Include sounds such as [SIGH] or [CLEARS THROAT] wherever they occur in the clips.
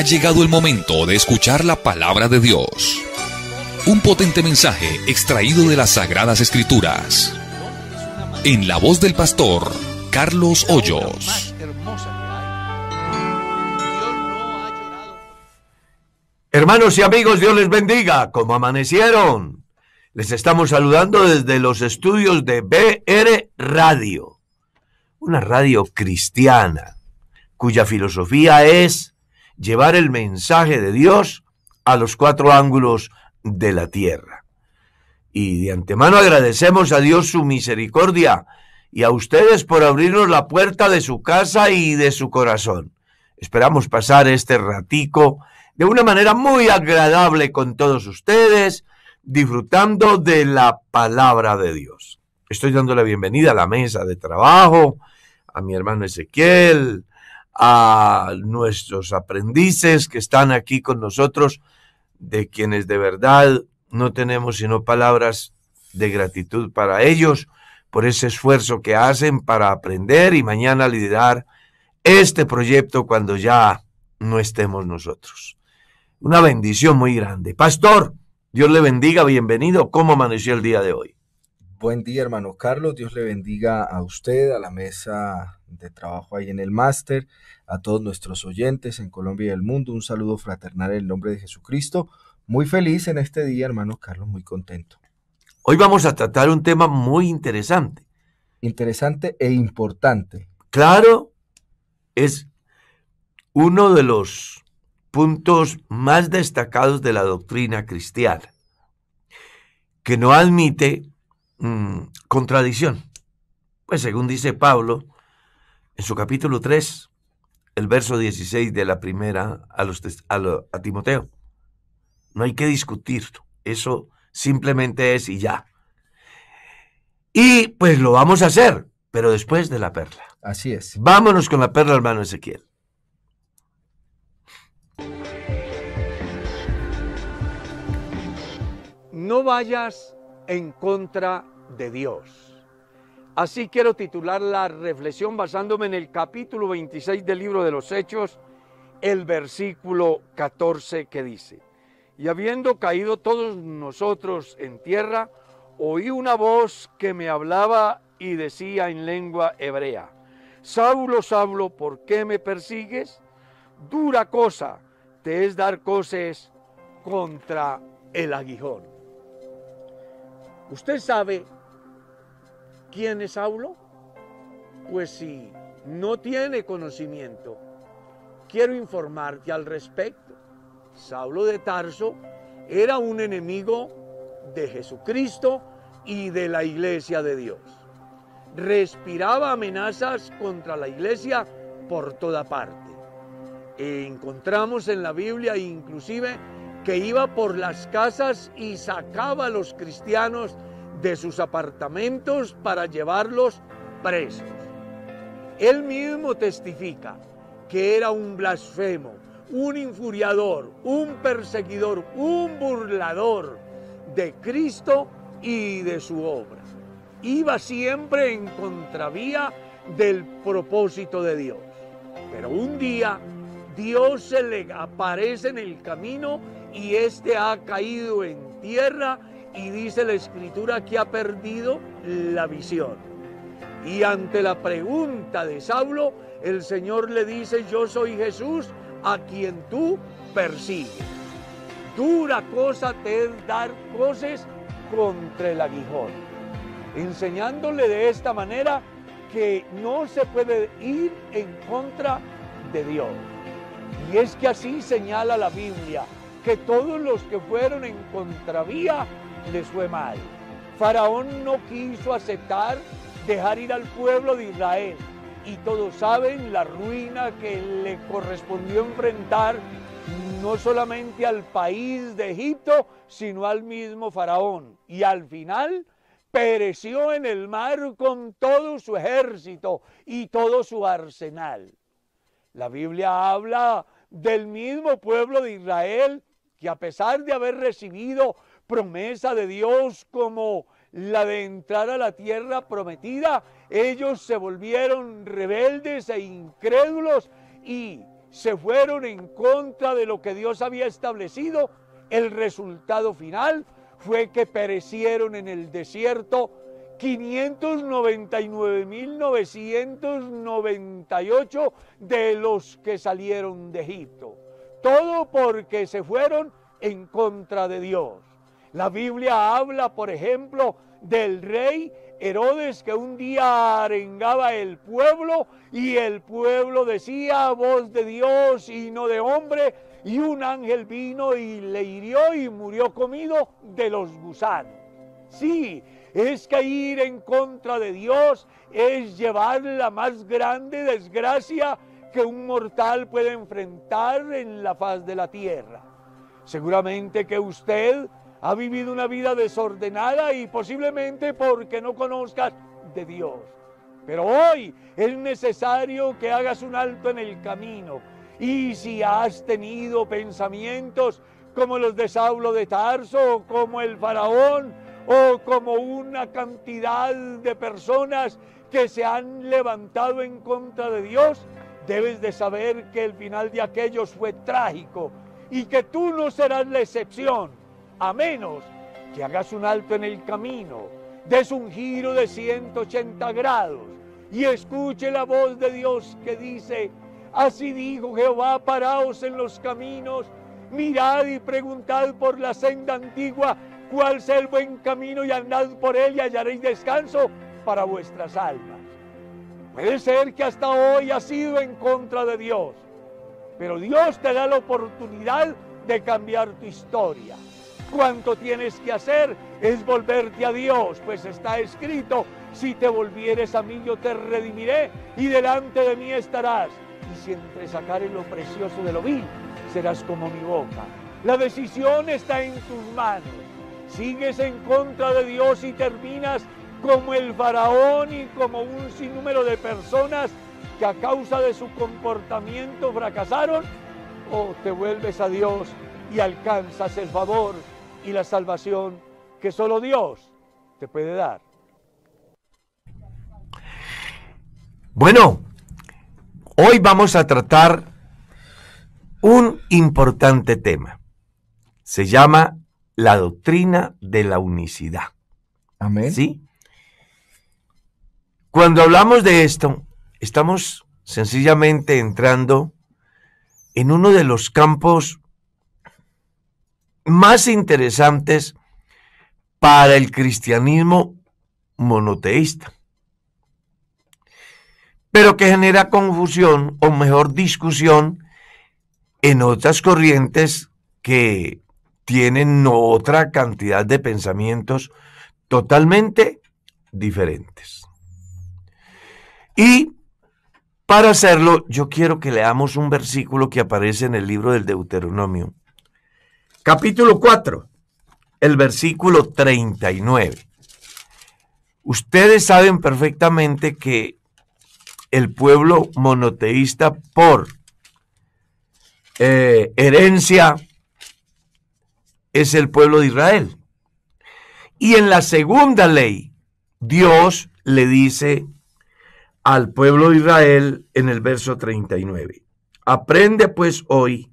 Ha llegado el momento de escuchar la palabra de Dios. Un potente mensaje extraído de las Sagradas Escrituras. En la voz del pastor Carlos Hoyos. Hermanos y amigos, Dios les bendiga. como amanecieron? Les estamos saludando desde los estudios de BR Radio, una radio cristiana cuya filosofía es llevar el mensaje de Dios a los cuatro ángulos de la tierra. Y de antemano agradecemos a Dios su misericordia y a ustedes por abrirnos la puerta de su casa y de su corazón. Esperamos pasar este ratico de una manera muy agradable con todos ustedes, disfrutando de la palabra de Dios. Estoy dando la bienvenida a la mesa de trabajo, a mi hermano Ezequiel, a nuestros aprendices que están aquí con nosotros, de quienes de verdad no tenemos sino palabras de gratitud para ellos por ese esfuerzo que hacen para aprender y mañana liderar este proyecto cuando ya no estemos nosotros. Una bendición muy grande. Pastor, Dios le bendiga, bienvenido. ¿Cómo amaneció el día de hoy? Buen día, hermano Carlos. Dios le bendiga a usted, a la mesa de trabajo ahí en el máster, a todos nuestros oyentes en Colombia y el mundo, un saludo fraternal en el nombre de Jesucristo. Muy feliz en este día, hermano Carlos, muy contento. Hoy vamos a tratar un tema muy interesante. Interesante e importante. Claro, es uno de los puntos más destacados de la doctrina cristiana, que no admite mm, contradicción. Pues según dice Pablo, en su capítulo 3, el verso 16 de la primera a, Timoteo. No hay que discutir, Eso simplemente es y ya. Y pues lo vamos a hacer, pero después de la perla. Así es. Vámonos con la perla, hermano Ezequiel. No vayas en contra de Dios. Así quiero titular la reflexión basándome en el capítulo 26 del libro de los Hechos, el versículo 14 que dice, y habiendo caído todos nosotros en tierra, oí una voz que me hablaba y decía en lengua hebrea, Saulo, Saulo, ¿por qué me persigues? Dura cosa te es dar cosas contra el aguijón. Usted sabe ¿Quién es Saulo? Pues si no tiene conocimiento, quiero informarte al respecto. Saulo de Tarso era un enemigo de Jesucristo y de la iglesia de Dios. Respiraba amenazas contra la iglesia por toda parte. E encontramos en la Biblia inclusive que iba por las casas y sacaba a los cristianos de sus apartamentos para llevarlos presos. Él mismo testifica que era un blasfemo, un infuriador, un perseguidor, un burlador de Cristo y de su obra. Iba siempre en contravía del propósito de Dios. Pero un día Dios se le aparece en el camino y éste ha caído en tierra y dice la escritura que ha perdido la visión. Y ante la pregunta de Saulo, el Señor le dice, yo soy Jesús a quien tú persigues. Dura cosa te es dar cosas contra el aguijón. Enseñándole de esta manera que no se puede ir en contra de Dios. Y es que así señala la Biblia, que todos los que fueron en contravía les fue mal. Faraón no quiso aceptar dejar ir al pueblo de Israel y todos saben la ruina que le correspondió enfrentar no solamente al país de Egipto, sino al mismo faraón. Y al final pereció en el mar con todo su ejército y todo su arsenal. La Biblia habla del mismo pueblo de Israel que a pesar de haber recibido promesa de Dios como la de entrar a la tierra prometida, ellos se volvieron rebeldes e incrédulos y se fueron en contra de lo que Dios había establecido. El resultado final fue que perecieron en el desierto 599.998 de los que salieron de Egipto. Todo porque se fueron en contra de Dios. La Biblia habla, por ejemplo, del rey Herodes que un día arengaba el pueblo y el pueblo decía voz de Dios y no de hombre y un ángel vino y le hirió y murió comido de los gusanos. Sí, es que ir en contra de Dios es llevar la más grande desgracia que un mortal puede enfrentar en la faz de la tierra. Seguramente que usted ha vivido una vida desordenada y posiblemente porque no conozcas de Dios. Pero hoy es necesario que hagas un alto en el camino. Y si has tenido pensamientos como los de Saulo de Tarso, o como el faraón, o como una cantidad de personas que se han levantado en contra de Dios, debes de saber que el final de aquellos fue trágico y que tú no serás la excepción a menos que hagas un alto en el camino, des un giro de 180 grados y escuche la voz de Dios que dice, así dijo Jehová, paraos en los caminos, mirad y preguntad por la senda antigua cuál sea el buen camino y andad por él y hallaréis descanso para vuestras almas. Puede ser que hasta hoy has sido en contra de Dios, pero Dios te da la oportunidad de cambiar tu historia. Cuanto tienes que hacer es volverte a Dios, pues está escrito, si te volvieres a mí yo te redimiré y delante de mí estarás. Y si entre sacaré lo precioso de lo vil, serás como mi boca. La decisión está en tus manos. Sigues en contra de Dios y terminas como el faraón y como un sinnúmero de personas que a causa de su comportamiento fracasaron, o te vuelves a Dios y alcanzas el favor y la salvación que solo Dios te puede dar. Bueno, hoy vamos a tratar un importante tema. Se llama la doctrina de la unicidad. Amén. ¿Sí? Cuando hablamos de esto, estamos sencillamente entrando en uno de los campos más interesantes para el cristianismo monoteísta, pero que genera confusión o mejor discusión en otras corrientes que tienen otra cantidad de pensamientos totalmente diferentes. Y para hacerlo, yo quiero que leamos un versículo que aparece en el libro del Deuteronomio, capítulo 4, el versículo 39. Ustedes saben perfectamente que el pueblo monoteísta por eh, herencia es el pueblo de Israel. Y en la segunda ley, Dios le dice al pueblo de Israel en el verso 39, aprende pues hoy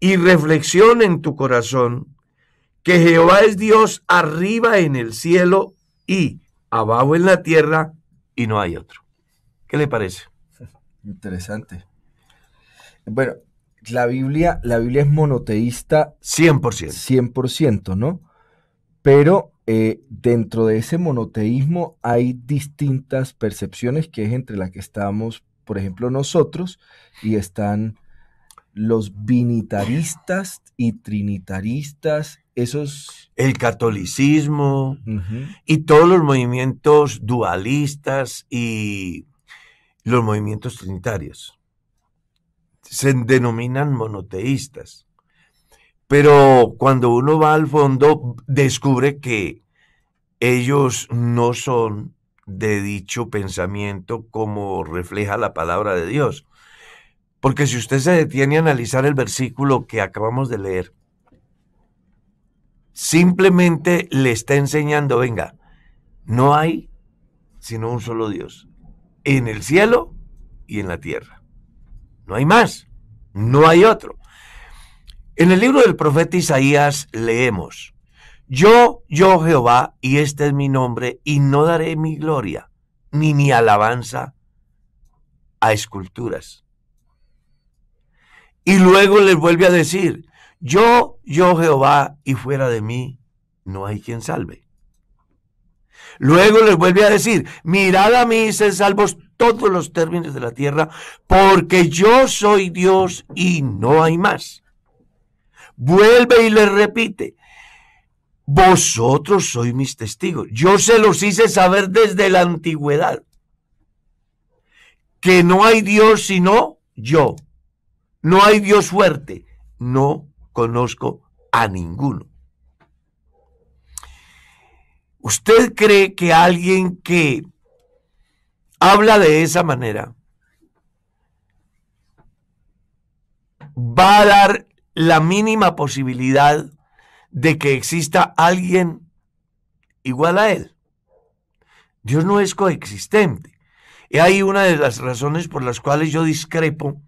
y reflexiona en tu corazón que Jehová es Dios arriba en el cielo y abajo en la tierra y no hay otro. ¿Qué le parece? [LAUGHS] Interesante. Bueno, la Biblia, la Biblia es monoteísta 100%. 100%, ¿no? Pero eh, dentro de ese monoteísmo hay distintas percepciones que es entre las que estamos, por ejemplo, nosotros y están los binitaristas y trinitaristas, esos... El catolicismo y todos los movimientos dualistas y los movimientos trinitarios. Se denominan monoteístas. Pero cuando uno va al fondo, descubre que ellos no son de dicho pensamiento como refleja la palabra de Dios. Porque si usted se detiene a analizar el versículo que acabamos de leer, simplemente le está enseñando, venga, no hay sino un solo Dios, en el cielo y en la tierra. No hay más, no hay otro. En el libro del profeta Isaías leemos, yo, yo Jehová, y este es mi nombre, y no daré mi gloria, ni mi alabanza a esculturas y luego les vuelve a decir, yo, yo Jehová, y fuera de mí no hay quien salve. Luego les vuelve a decir, mirad a mí y sed salvos todos los términos de la tierra, porque yo soy Dios y no hay más. Vuelve y les repite, vosotros sois mis testigos. Yo se los hice saber desde la antigüedad, que no hay Dios sino yo. No hay Dios suerte. No conozco a ninguno. ¿Usted cree que alguien que habla de esa manera va a dar la mínima posibilidad de que exista alguien igual a él? Dios no es coexistente. Y hay una de las razones por las cuales yo discrepo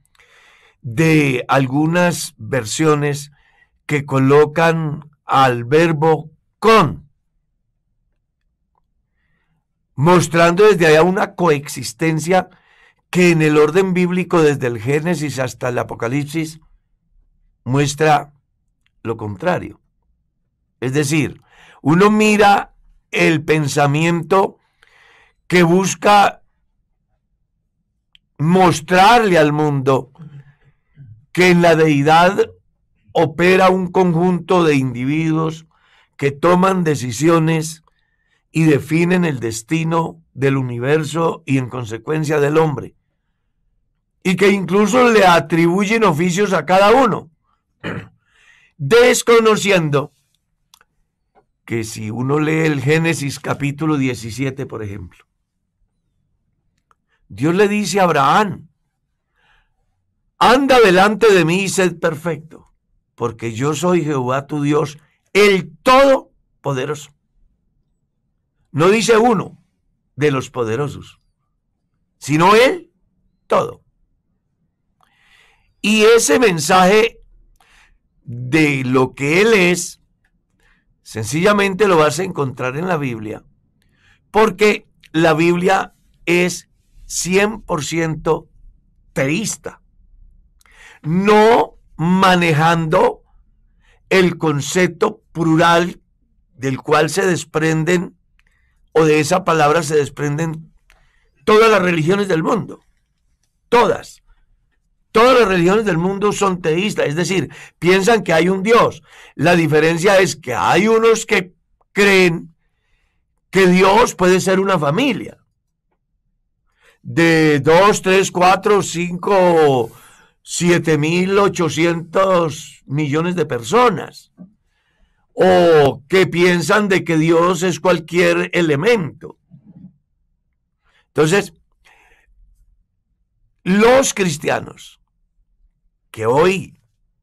de algunas versiones que colocan al verbo con, mostrando desde allá una coexistencia que en el orden bíblico desde el Génesis hasta el Apocalipsis muestra lo contrario. Es decir, uno mira el pensamiento que busca mostrarle al mundo que en la deidad opera un conjunto de individuos que toman decisiones y definen el destino del universo y en consecuencia del hombre, y que incluso le atribuyen oficios a cada uno, [CLEARS THROAT] desconociendo que si uno lee el Génesis capítulo 17, por ejemplo, Dios le dice a Abraham, Anda delante de mí y sed perfecto, porque yo soy Jehová tu Dios, el Todopoderoso. No dice uno de los poderosos, sino Él todo. Y ese mensaje de lo que Él es, sencillamente lo vas a encontrar en la Biblia, porque la Biblia es 100% teísta no manejando el concepto plural del cual se desprenden, o de esa palabra se desprenden todas las religiones del mundo. Todas. Todas las religiones del mundo son teístas, es decir, piensan que hay un Dios. La diferencia es que hay unos que creen que Dios puede ser una familia de dos, tres, cuatro, cinco 7.800 millones de personas. O que piensan de que Dios es cualquier elemento. Entonces, los cristianos que hoy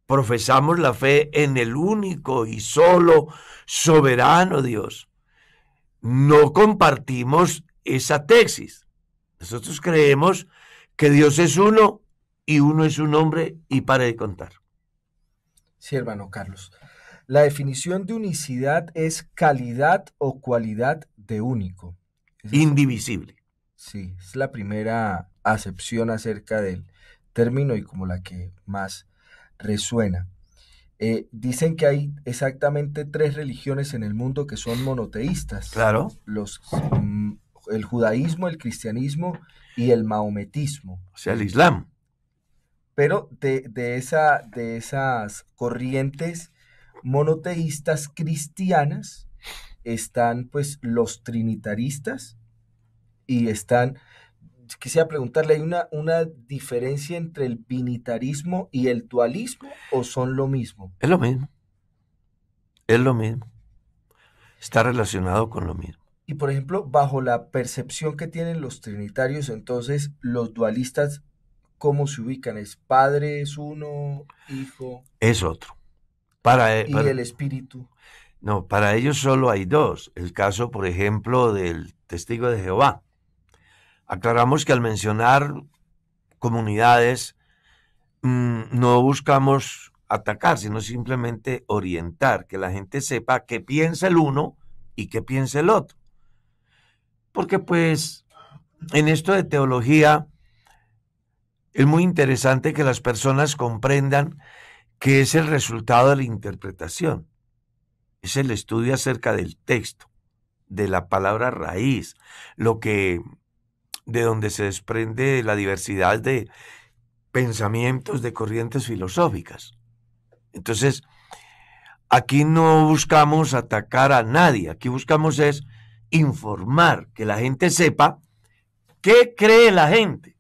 profesamos la fe en el único y solo soberano Dios, no compartimos esa tesis. Nosotros creemos que Dios es uno y uno es un hombre y pare de contar. Sí, hermano Carlos. La definición de unicidad es calidad o cualidad de único. Indivisible. Sí, es la primera acepción acerca del término y como la que más resuena. Eh, dicen que hay exactamente tres religiones en el mundo que son monoteístas. Claro. Los, mm, el judaísmo, el cristianismo y el maometismo. O sea, el islam pero de, esa, de esas corrientes monoteístas cristianas están pues los trinitaristas y están, quisiera preguntarle, ¿hay una, una diferencia entre el pinitarismo y el dualismo o son lo mismo? Es lo mismo, es lo mismo, está relacionado con lo mismo. Y por ejemplo, bajo la percepción que tienen los trinitarios, entonces los dualistas ¿Cómo se ubican? ¿Es padre, es uno, hijo? Es otro. Para, e, ¿Y el espíritu? No, para ellos solo hay dos. El caso, por ejemplo, del testigo de Jehová. Aclaramos que al mencionar comunidades, mm, no buscamos atacar, sino simplemente orientar, que la gente sepa qué piensa el uno y qué piensa el otro. Porque pues en esto de teología, es muy interesante que las personas comprendan que es el resultado de la interpretación, es el estudio acerca del texto, de la palabra raíz, lo que de donde se desprende la diversidad de pensamientos, de corrientes filosóficas. Entonces, aquí no buscamos atacar a nadie, aquí buscamos es informar, que la gente sepa qué cree la gente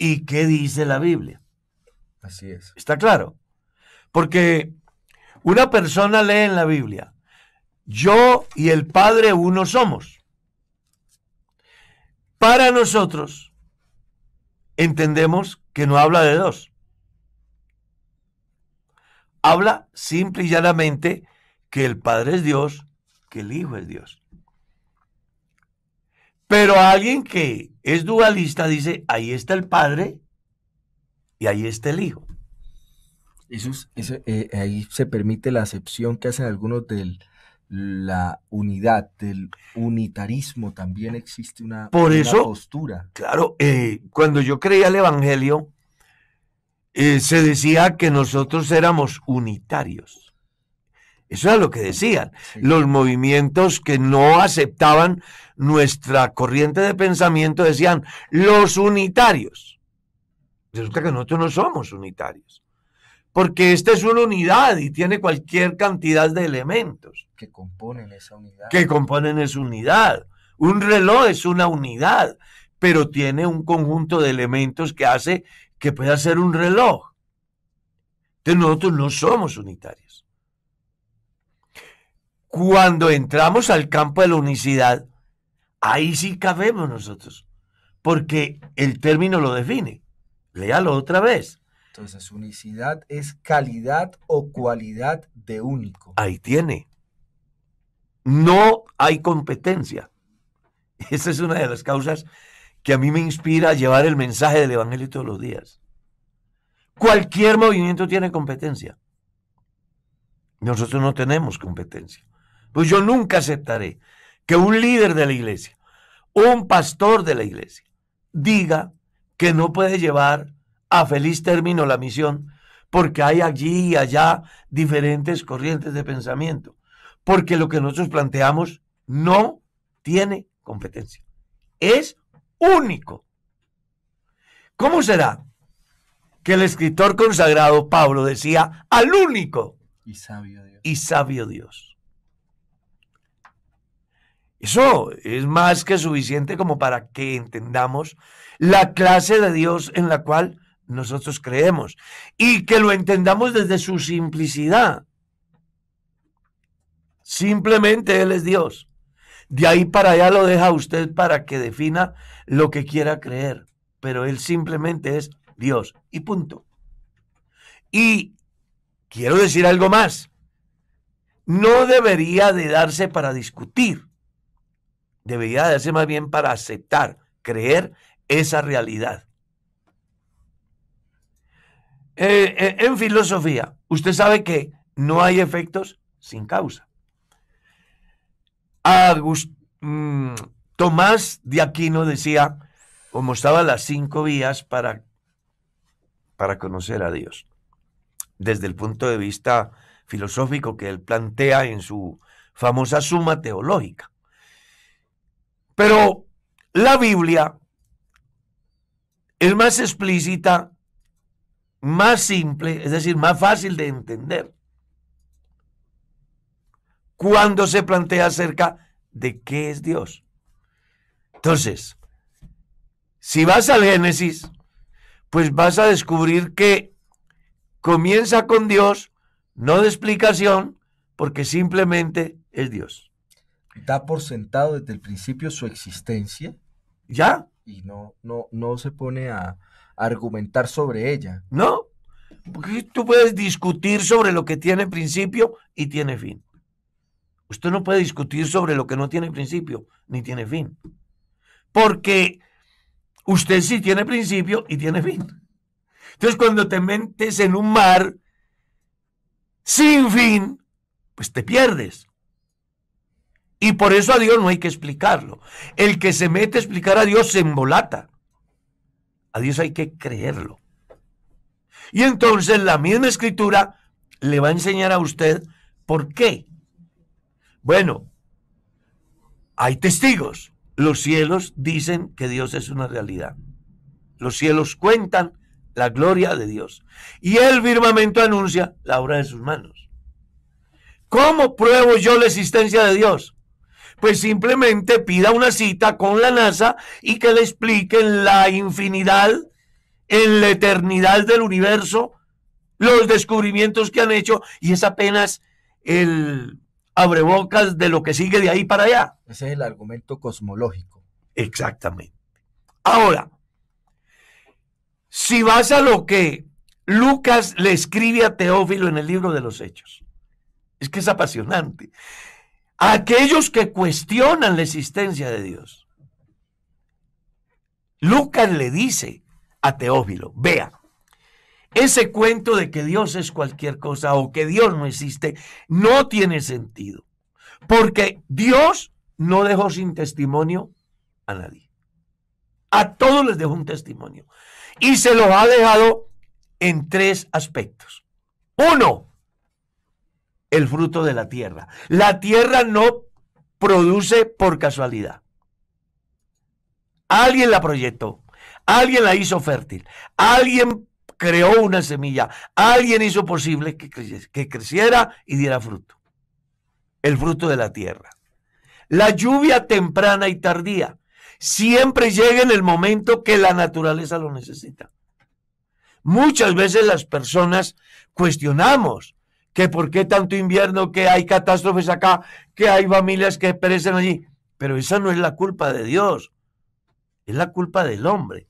y qué dice la Biblia. Así es. ¿Está claro? Porque una persona lee en la Biblia, yo y el Padre uno somos. Para nosotros, entendemos que no habla de dos. Habla simple y llanamente que el Padre es Dios, que el Hijo es Dios. Pero alguien que es dualista dice, ahí está el Padre y ahí está el Hijo. Eso eh, ahí se permite la acepción que hacen algunos de la unidad, del unitarismo, también existe una, Por eso, postura. Claro, eh, cuando yo creía el Evangelio, eh, se decía que nosotros éramos unitarios. Eso era lo que decían. Los movimientos que no aceptaban nuestra corriente de pensamiento decían los unitarios. Resulta que nosotros no somos unitarios. Porque esta es una unidad y tiene cualquier cantidad de elementos. Que componen esa unidad. Que componen esa unidad. Un reloj es una unidad, pero tiene un conjunto de elementos que hace que pueda ser un reloj. Entonces nosotros no somos unitarios. Cuando entramos al campo de la unicidad, ahí sí cabemos nosotros, porque el término lo define. Léalo otra vez. Entonces, unicidad es calidad o cualidad de único. Ahí tiene. No hay competencia. [LAUGHS] Esa es una de las causas que a mí me inspira a llevar el mensaje del Evangelio todos los días. Cualquier movimiento tiene competencia. Nosotros no tenemos competencia. Pues yo nunca aceptaré que un líder de la iglesia, un pastor de la iglesia, diga que no puede llevar a feliz término la misión porque hay allí y allá diferentes corrientes de pensamiento, porque lo que nosotros planteamos no tiene competencia, es único. ¿Cómo será que el escritor consagrado Pablo decía al único y sabio Dios? Y sabio Dios. Eso es más que suficiente como para que entendamos la clase de Dios en la cual nosotros creemos y que lo entendamos desde su simplicidad. Simplemente Él es Dios. De ahí para allá lo deja usted para que defina lo que quiera creer, pero Él simplemente es Dios y punto. Y quiero decir algo más. No debería de darse para discutir Debería de hacer más bien para aceptar, creer esa realidad. Eh, eh, en filosofía, usted sabe que no hay efectos sin causa. Mm, Tomás de Aquino decía, como estaban las cinco vías para, para conocer a Dios, desde el punto de vista filosófico que él plantea en su famosa suma teológica. Pero la Biblia es más explícita, más simple, es decir, más fácil de entender. Cuando se plantea acerca de qué es Dios. Entonces, si vas al Génesis, pues vas a descubrir que comienza con Dios, no de explicación, porque simplemente es Dios da por sentado desde el principio su existencia. ¿Ya? Y no, no, no se pone a argumentar sobre ella. No, porque tú puedes discutir sobre lo que tiene principio y tiene fin. Usted no puede discutir sobre lo que no tiene principio ni tiene fin. Porque usted sí tiene principio y tiene fin. Entonces cuando te metes en un mar sin fin, pues te pierdes. Y por eso a Dios no hay que explicarlo. El que se mete a explicar a Dios se embolata. A Dios hay que creerlo. Y entonces la misma escritura le va a enseñar a usted por qué. Bueno, hay testigos. Los cielos dicen que Dios es una realidad. Los cielos cuentan la gloria de Dios. Y el firmamento anuncia la obra de sus manos. ¿Cómo pruebo yo la existencia de Dios? pues simplemente pida una cita con la NASA y que le expliquen la infinidad, en la eternidad del universo, los descubrimientos que han hecho y es apenas el abrebocas de lo que sigue de ahí para allá. Ese es el argumento cosmológico. Exactamente. Ahora, si vas a lo que Lucas le escribe a Teófilo en el libro de los Hechos, es que es apasionante aquellos que cuestionan la existencia de Dios. Lucas le dice a Teófilo, vea, ese cuento de que Dios es cualquier cosa o que Dios no existe no tiene sentido, porque Dios no dejó sin testimonio a nadie. A todos les dejó un testimonio y se lo ha dejado en tres aspectos. Uno, el fruto de la tierra. La tierra no produce por casualidad. Alguien la proyectó, alguien la hizo fértil, alguien creó una semilla, alguien hizo posible que, creciera y diera fruto. El fruto de la tierra. La lluvia temprana y tardía siempre llega en el momento que la naturaleza lo necesita. Muchas veces las personas cuestionamos que por qué tanto invierno, que hay catástrofes acá, que hay familias que perecen allí. Pero esa no es la culpa de Dios, es la culpa del hombre.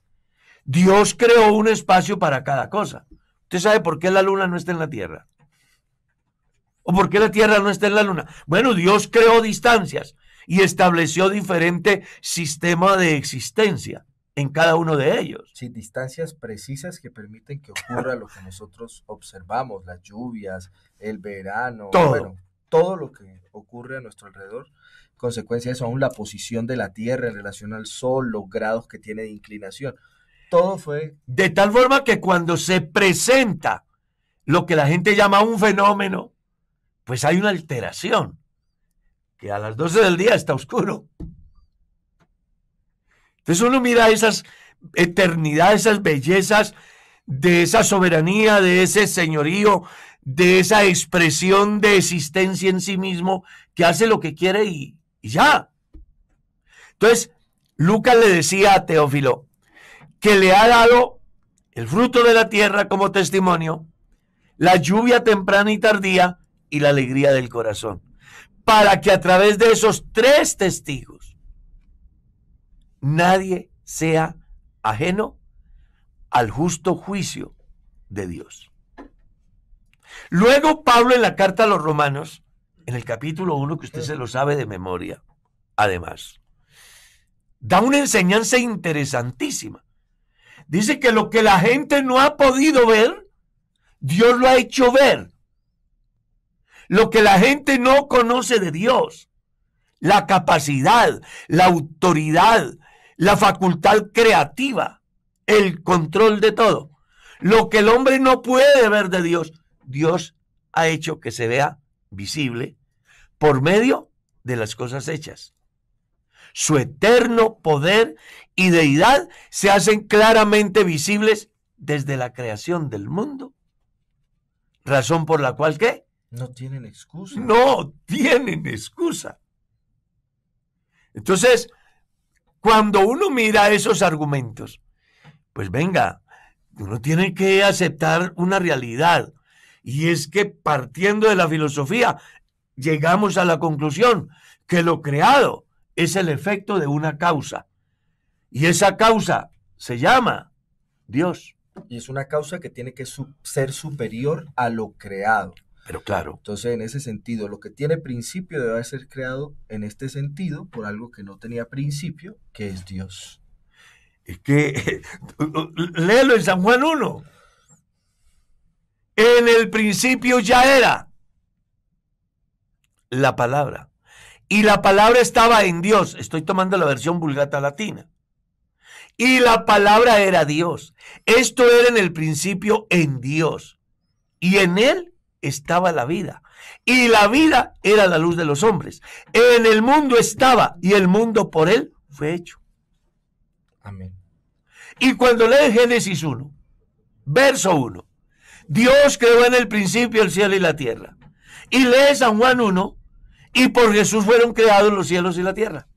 Dios creó un espacio para cada cosa. ¿Usted sabe por qué la luna no está en la Tierra? ¿O por qué la Tierra no está en la luna? Bueno, Dios creó distancias y estableció diferente sistema de existencia en cada uno de ellos. sin distancias precisas que permiten que ocurra lo que nosotros observamos, las lluvias, el verano, todo, todo lo que ocurre a nuestro alrededor. Consecuencia de eso, aún la posición de la Tierra en relación al Sol, los grados que tiene de inclinación. Todo fue... De tal forma que cuando se presenta lo que la gente llama un fenómeno, pues hay una alteración, que a las 12 del día está oscuro. Entonces uno mira esas eternidades, esas bellezas de esa soberanía, de ese señorío, de esa expresión de existencia en sí mismo que hace lo que quiere y, y ya. Entonces, Lucas le decía a Teófilo que le ha dado el fruto de la tierra como testimonio, la lluvia temprana y tardía y la alegría del corazón, para que a través de esos tres testigos, nadie sea ajeno al justo juicio de Dios. Luego Pablo en la carta a los romanos, en el capítulo 1, que usted se lo sabe de memoria, además, da una enseñanza interesantísima. Dice que lo que la gente no ha podido ver, Dios lo ha hecho ver. Lo que la gente no conoce de Dios, la capacidad, la autoridad, la facultad creativa, el control de todo. Lo que el hombre no puede ver de Dios, Dios ha hecho que se vea visible por medio de las cosas hechas. Su eterno poder y deidad se hacen claramente visibles desde la creación del mundo. Razón por la cual qué? No tienen excusa. No tienen excusa. Entonces, cuando uno mira esos argumentos, pues venga, uno tiene que aceptar una realidad. Y es que partiendo de la filosofía, llegamos a la conclusión que lo creado es el efecto de una causa. Y esa causa se llama Dios. Y es una causa que tiene que ser superior a lo creado claro. Entonces, en ese sentido, lo que tiene principio debe ser creado en este sentido por algo que no tenía principio, que es Dios. Es que, [LAUGHS] léelo en San Juan 1. En el principio ya era la palabra. Y la palabra estaba en Dios. Estoy tomando la versión vulgata latina. Y la palabra era Dios. Esto era en el principio en Dios. Y en Él estaba la vida. Y la vida era la luz de los hombres. En el mundo estaba y el mundo por él fue hecho. Amén. Y cuando lee Génesis 1, verso 1, Dios creó en el principio el cielo y la tierra. Y lee San Juan 1, y por Jesús fueron creados los cielos y la tierra.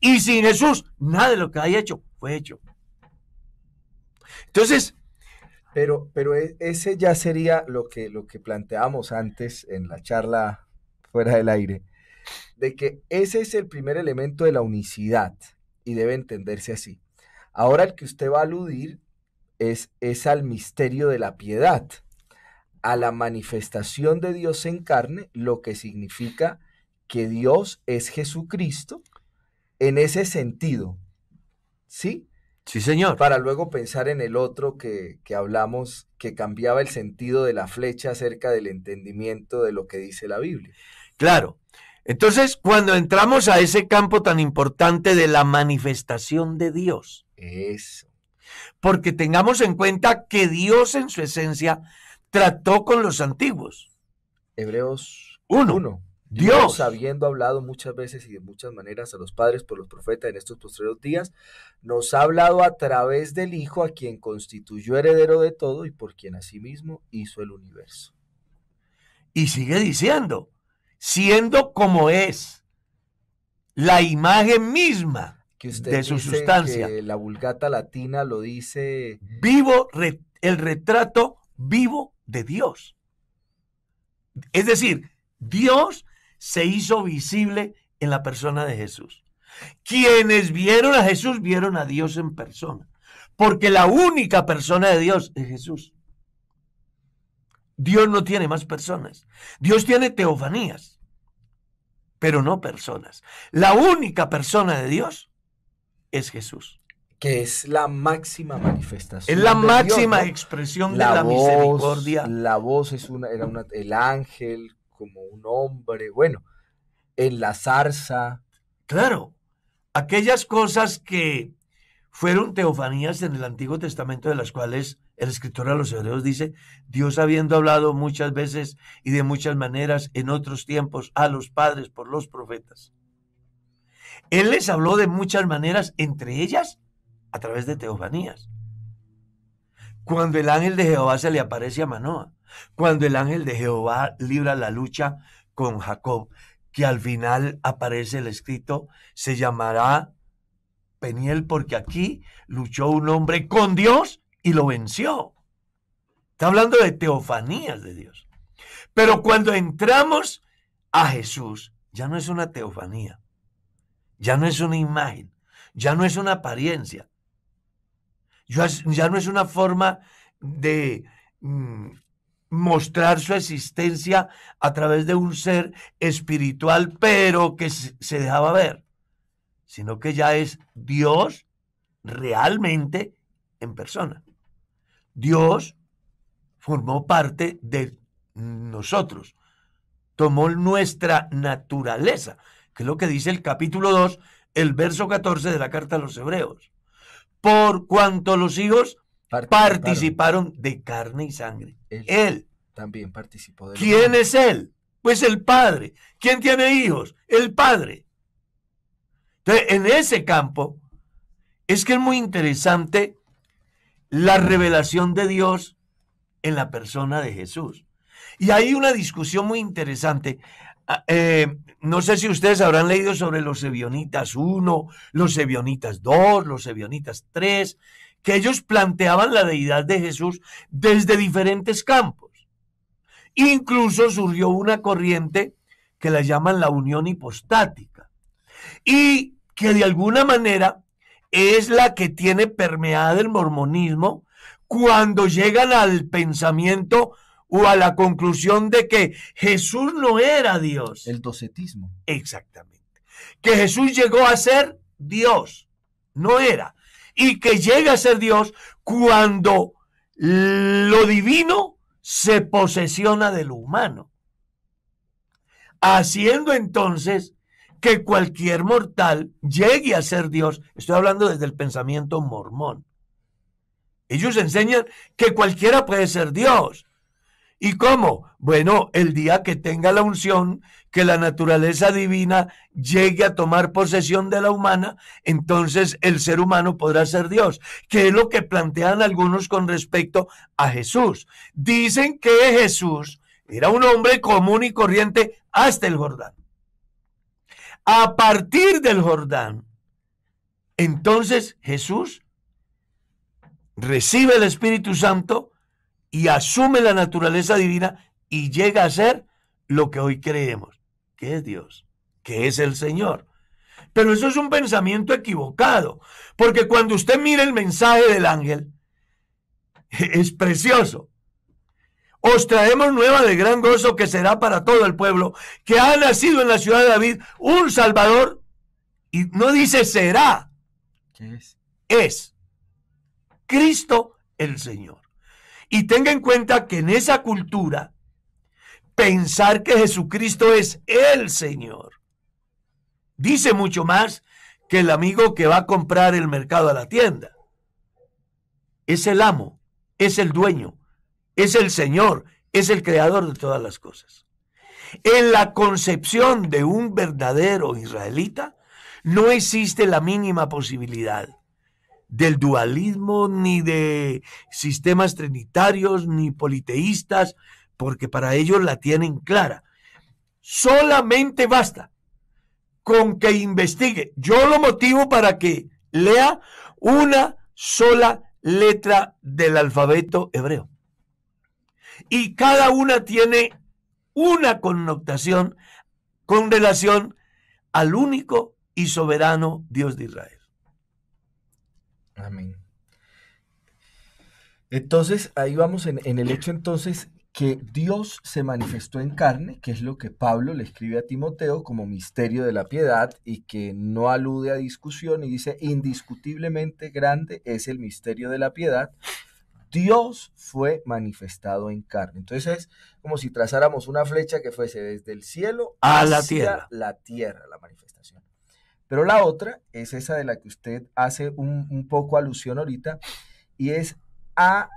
Y sin Jesús, nada de lo que hay hecho fue hecho. Entonces, pero, e, ese ya sería lo que, lo que planteamos antes en la charla fuera del aire, de que ese es el primer elemento de la unicidad y debe entenderse así. Ahora el que usted va a aludir es, es al misterio de la piedad, a la manifestación de Dios en carne, lo que significa que Dios es Jesucristo en ese sentido. ¿Sí? Sí, señor. Para luego pensar en el otro que, hablamos, que cambiaba el sentido de la flecha acerca del entendimiento de lo que dice la Biblia. Claro. Entonces, cuando entramos a ese campo tan importante de la manifestación de Dios. Eso. Porque tengamos en cuenta que Dios en su esencia trató con los antiguos. Hebreos 1. Dios, habiendo hablado muchas veces y de muchas maneras a los padres por los profetas en estos posteriores días, nos ha hablado a través del Hijo, a quien constituyó heredero de todo y por quien asimismo hizo el universo. Y sigue diciendo, siendo como es la imagen misma de su sustancia. la vulgata latina lo dice. Vivo, el retrato vivo de Dios. Es decir, Dios se hizo visible en la persona de Jesús. Quienes vieron a Jesús vieron a Dios en persona, porque la única persona de Dios es Jesús. Dios no tiene más personas. Dios tiene teofanías, pero no personas. La única persona de Dios es Jesús. Que es la máxima manifestación. Es la máxima expresión de la misericordia. La voz es una, era el ángel como un hombre, bueno, en la zarza. Claro, aquellas cosas que fueron teofanías en el Antiguo Testamento de las cuales el escritor a los hebreos dice, Dios habiendo hablado muchas veces y de muchas maneras en otros tiempos a los padres por los profetas. Él les habló de muchas maneras, entre ellas a través de teofanías. Cuando el ángel de Jehová se le aparece a Manoa cuando el ángel de Jehová libra la lucha con Jacob, que al final aparece el escrito, se llamará Peniel porque aquí luchó un hombre con Dios y lo venció. Está hablando de teofanías de Dios. Pero cuando entramos a Jesús, ya no es una teofanía, ya no es una imagen, ya no es una apariencia, ya, no es una forma de mm, mostrar su existencia a través de un ser espiritual, pero que se dejaba ver, sino que ya es Dios realmente en persona. Dios formó parte de nosotros, tomó nuestra naturaleza, que es lo que dice el capítulo 2, el verso 14 de la carta a los hebreos. Por cuanto los hijos participaron, participaron de carne y sangre él, también participó de ¿Quién es él? Pues el padre. ¿Quién tiene hijos? El padre. Entonces, en ese campo, es que es muy interesante la revelación de Dios en la persona de Jesús. Y hay una discusión muy interesante. Ah, eh, no sé si ustedes habrán leído sobre los Evionitas 1, los Evionitas 2, los Evionitas 3, que ellos planteaban la deidad de Jesús desde diferentes campos. Incluso surgió una corriente que la llaman la unión hipostática y que de alguna manera es la que tiene permeada el mormonismo cuando llegan al pensamiento o a la conclusión de que Jesús no era Dios. El docetismo. Exactamente. Que Jesús llegó a ser Dios. No era y que llegue a ser Dios cuando lo divino se posesiona de lo humano. Haciendo entonces que cualquier mortal llegue a ser Dios. Estoy hablando desde el pensamiento mormón. Ellos enseñan que cualquiera puede ser Dios. ¿Y cómo? Bueno, el día que tenga la unción, que la naturaleza divina llegue a tomar posesión de la humana, entonces el ser humano podrá ser Dios, que es lo que plantean algunos con respecto a Jesús. Dicen que Jesús era un hombre común y corriente hasta el Jordán. A partir del Jordán, entonces Jesús recibe el Espíritu Santo, y asume la naturaleza divina y llega a ser lo que hoy creemos, que es Dios, que es el Señor. Pero eso es un pensamiento equivocado, porque cuando usted mira el mensaje del ángel, [LAUGHS] es precioso. Os traemos nueva de gran gozo que será para todo el pueblo, que ha nacido en la ciudad de David un Salvador, y no dice será, es Cristo el Señor. Y tenga en cuenta que en esa cultura, pensar que Jesucristo es el Señor dice mucho más que el amigo que va a comprar el mercado a la tienda. Es el amo, es el dueño, es el Señor, es el creador de todas las cosas. En la concepción de un verdadero israelita no existe la mínima posibilidad del dualismo, ni de sistemas trinitarios, ni politeístas, porque para ellos la tienen clara. Solamente basta con que investigue. Yo lo motivo para que lea una sola letra del alfabeto hebreo. Y cada una tiene una connotación con relación al único y soberano Dios de Israel. Amén. Entonces, ahí vamos en, el hecho entonces que Dios se manifestó en carne, que es lo que Pablo le escribe a Timoteo como misterio de la piedad y que no alude a discusión y dice, indiscutiblemente grande es el misterio de la piedad. Dios fue manifestado en carne. Entonces es como si trazáramos una flecha que fuese desde el cielo a la tierra. La tierra, la manifestación. Pero la otra es esa de la que usted hace un, poco alusión ahorita, y es a,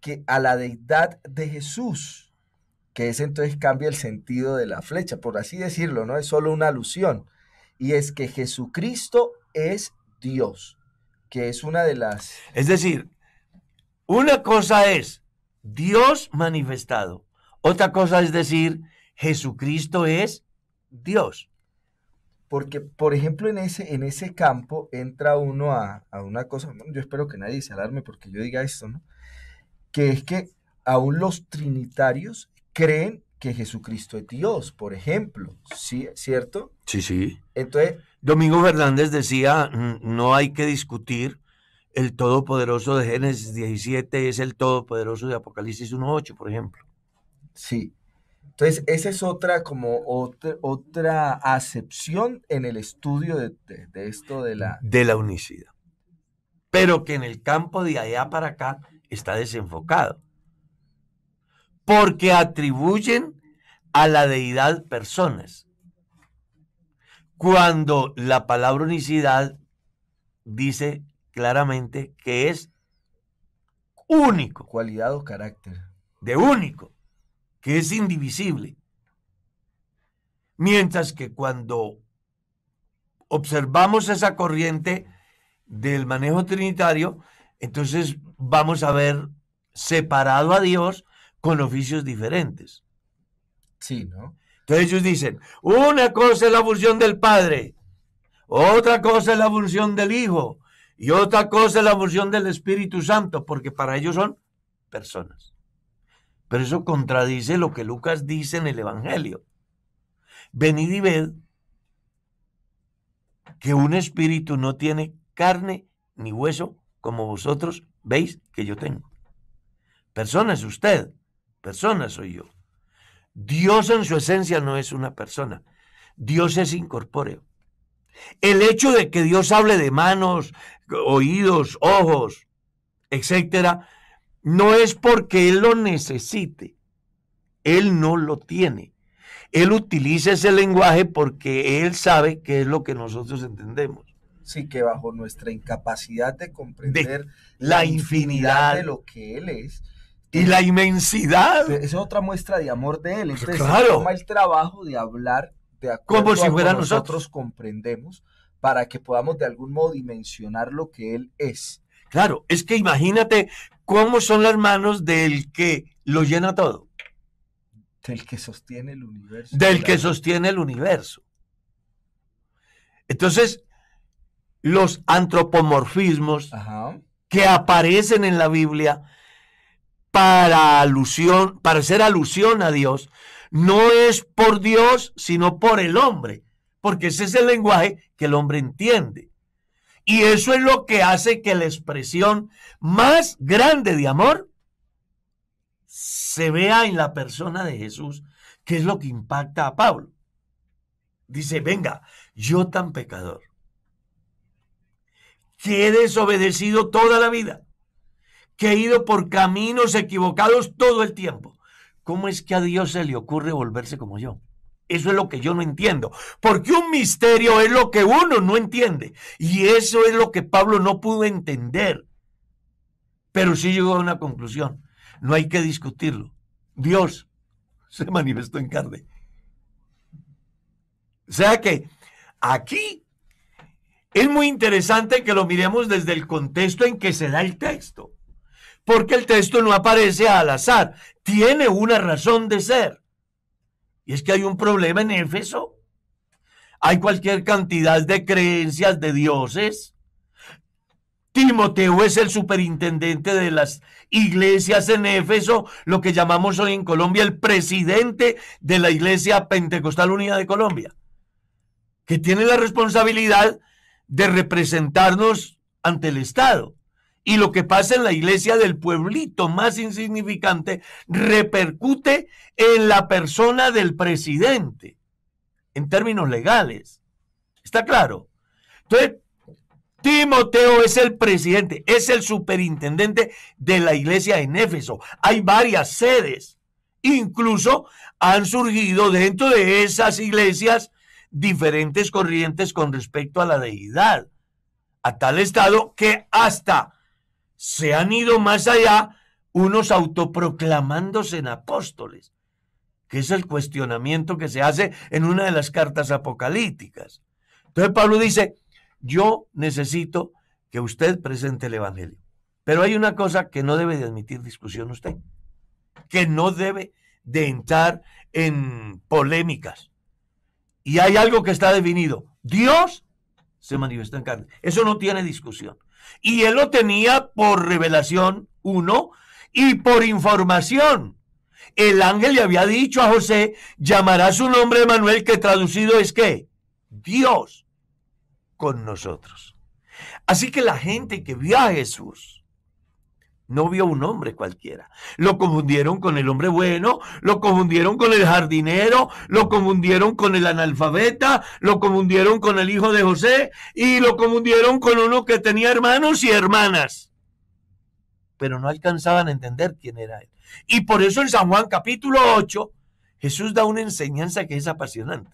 que, a la deidad de Jesús, que es entonces cambia el sentido de la flecha, por así decirlo, no es solo una alusión, y es que Jesucristo es Dios, que es una de las... Es decir, una cosa es Dios manifestado, otra cosa es decir, Jesucristo es Dios. Porque, por ejemplo, en ese, en ese campo entra uno a, una cosa, yo espero que nadie se alarme porque yo diga esto, ¿no? Que es que aún los trinitarios creen que Jesucristo es Dios, por ejemplo, ¿sí? ¿Cierto? Sí, sí. Entonces... Domingo Fernández decía, no hay que discutir el Todopoderoso de Génesis 17 es el Todopoderoso de Apocalipsis 1.8, por ejemplo. Sí, entonces, esa es otra, como otra, acepción en el estudio de, esto de la... De la unicidad. Pero que en el campo de allá para acá está desenfocado. Porque atribuyen a la deidad personas. Cuando la palabra unicidad dice claramente que es único. Cualidad o carácter. De único que es indivisible. Mientras que cuando observamos esa corriente del manejo trinitario, entonces vamos a ver separado a Dios con oficios diferentes. Sí, ¿no? Entonces ellos dicen, una cosa es la función del Padre, otra cosa es la función del Hijo y otra cosa es la función del Espíritu Santo, porque para ellos son personas. Pero eso contradice lo que Lucas dice en el Evangelio. Venid y ved que un espíritu no tiene carne ni hueso como vosotros veis que yo tengo. Persona es usted, persona soy yo. Dios en su esencia no es una persona, Dios es incorpóreo. El hecho de que Dios hable de manos, oídos, ojos, etcétera, no es porque Él lo necesite. Él no lo tiene. Él utiliza ese lenguaje porque Él sabe qué es lo que nosotros entendemos. Sí, que bajo nuestra incapacidad de comprender la, infinidad, de lo que Él es. Y la inmensidad. Es otra muestra de amor de Él. Entonces, claro. toma el trabajo de hablar de acuerdo Como si fuera nosotros comprendemos para que podamos de algún modo dimensionar lo que Él es. Claro, es que imagínate ¿Cómo son las manos del que lo llena todo? Del que sostiene el universo. Del que sostiene el universo. Entonces, los antropomorfismos que aparecen en la Biblia para alusión, para hacer alusión a Dios, no es por Dios, sino por el hombre, porque ese es el lenguaje que el hombre entiende. Y eso es lo que hace que la expresión más grande de amor se vea en la persona de Jesús, que es lo que impacta a Pablo. Dice, venga, yo tan pecador, que he desobedecido toda la vida, que he ido por caminos equivocados todo el tiempo. ¿Cómo es que a Dios se le ocurre volverse como yo? Eso es lo que yo no entiendo. Porque un misterio es lo que uno no entiende. Y eso es lo que Pablo no pudo entender. Pero sí llegó a una conclusión. No hay que discutirlo. Dios se manifestó en carne. O sea que aquí es muy interesante que lo miremos desde el contexto en que se da el texto. Porque el texto no aparece al azar. Tiene una razón de ser. Y es que hay un problema en Éfeso. Hay cualquier cantidad de creencias de dioses. Timoteo es el superintendente de las iglesias en Éfeso, lo que llamamos hoy en Colombia el presidente de la Iglesia Pentecostal Unida de Colombia, que tiene la responsabilidad de representarnos ante el Estado. Y lo que pasa en la iglesia del pueblito más insignificante repercute en la persona del presidente, en términos legales. ¿Está claro? Entonces, Timoteo es el presidente, es el superintendente de la iglesia en Éfeso. Hay varias sedes. Incluso han surgido dentro de esas iglesias diferentes corrientes con respecto a la deidad, a tal estado que hasta se han ido más allá unos autoproclamándose en apóstoles, que es el cuestionamiento que se hace en una de las cartas apocalípticas. Entonces Pablo dice, yo necesito que usted presente el Evangelio. Pero hay una cosa que no debe de admitir discusión usted, que no debe de entrar en polémicas. Y hay algo que está definido. Dios se manifiesta en carne. Eso no tiene discusión. Y él lo tenía por revelación uno, y por información. El ángel le había dicho a José, llamará su nombre Manuel, que traducido es que Dios con nosotros. Así que la gente que vio a Jesús, no vio un hombre cualquiera. Lo confundieron con el hombre bueno, lo confundieron con el jardinero, lo confundieron con el analfabeta, lo confundieron con el hijo de José y lo confundieron con uno que tenía hermanos y hermanas. Pero no alcanzaban a entender quién era él. Y por eso en San Juan capítulo 8, Jesús da una enseñanza que es apasionante.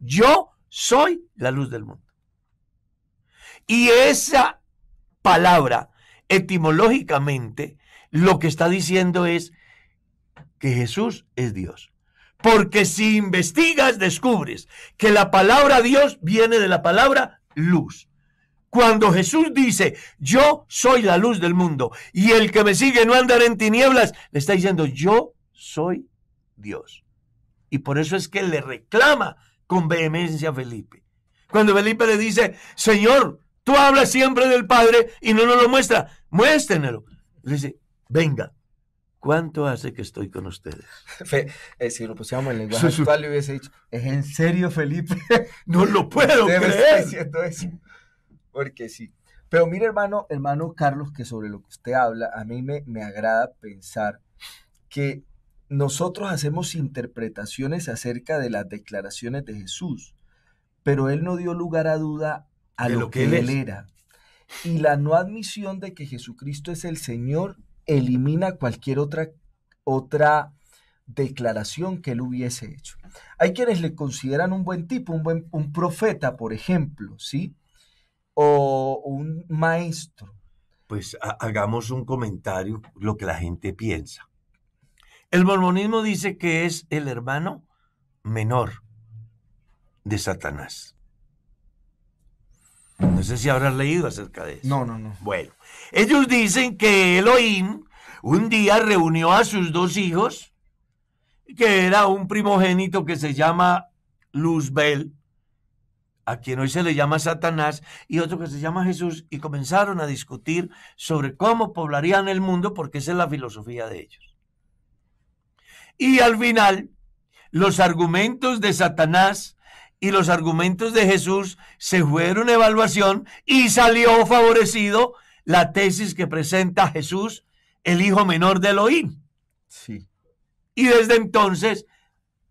Yo soy la luz del mundo. Y esa palabra etimológicamente, lo que está diciendo es que Jesús es Dios. Porque si investigas, descubres que la palabra Dios viene de la palabra luz. Cuando Jesús dice, yo soy la luz del mundo y el que me sigue no andará en tinieblas, le está diciendo, yo soy Dios. Y por eso es que le reclama con vehemencia a Felipe. Cuando Felipe le dice, Señor, Tú hablas siempre del Padre y no nos lo muestra. Muéstrenelo. Le dice, venga, ¿cuánto hace que estoy con ustedes? Fe, eh, si lo pusiéramos en lenguaje su, actual, le hubiese dicho, ¿es en serio, Felipe? [LAUGHS] no lo puedo creer. Diciendo eso. Porque sí. Pero mire, hermano, hermano Carlos, que sobre lo que usted habla, a mí me, me agrada pensar que nosotros hacemos interpretaciones acerca de las declaraciones de Jesús, pero él no dio lugar a duda a lo, que, él, era. Y la no admisión de que Jesucristo es el Señor elimina cualquier otra, otra declaración que él hubiese hecho. Hay quienes le consideran un buen tipo, un, buen, un profeta, por ejemplo, ¿sí? O un maestro. Pues hagamos un comentario, lo que la gente piensa. El mormonismo dice que es el hermano menor de Satanás. No sé si habrás leído acerca de eso. No, no, no. Bueno, ellos dicen que Elohim un día reunió a sus dos hijos, que era un primogénito que se llama Luzbel, a quien hoy se le llama Satanás, y otro que se llama Jesús, y comenzaron a discutir sobre cómo poblarían el mundo, porque esa es la filosofía de ellos. Y al final, los argumentos de Satanás y los argumentos de Jesús se fueron a evaluación y salió favorecido la tesis que presenta Jesús, el hijo menor de Elohim. Sí. Y desde entonces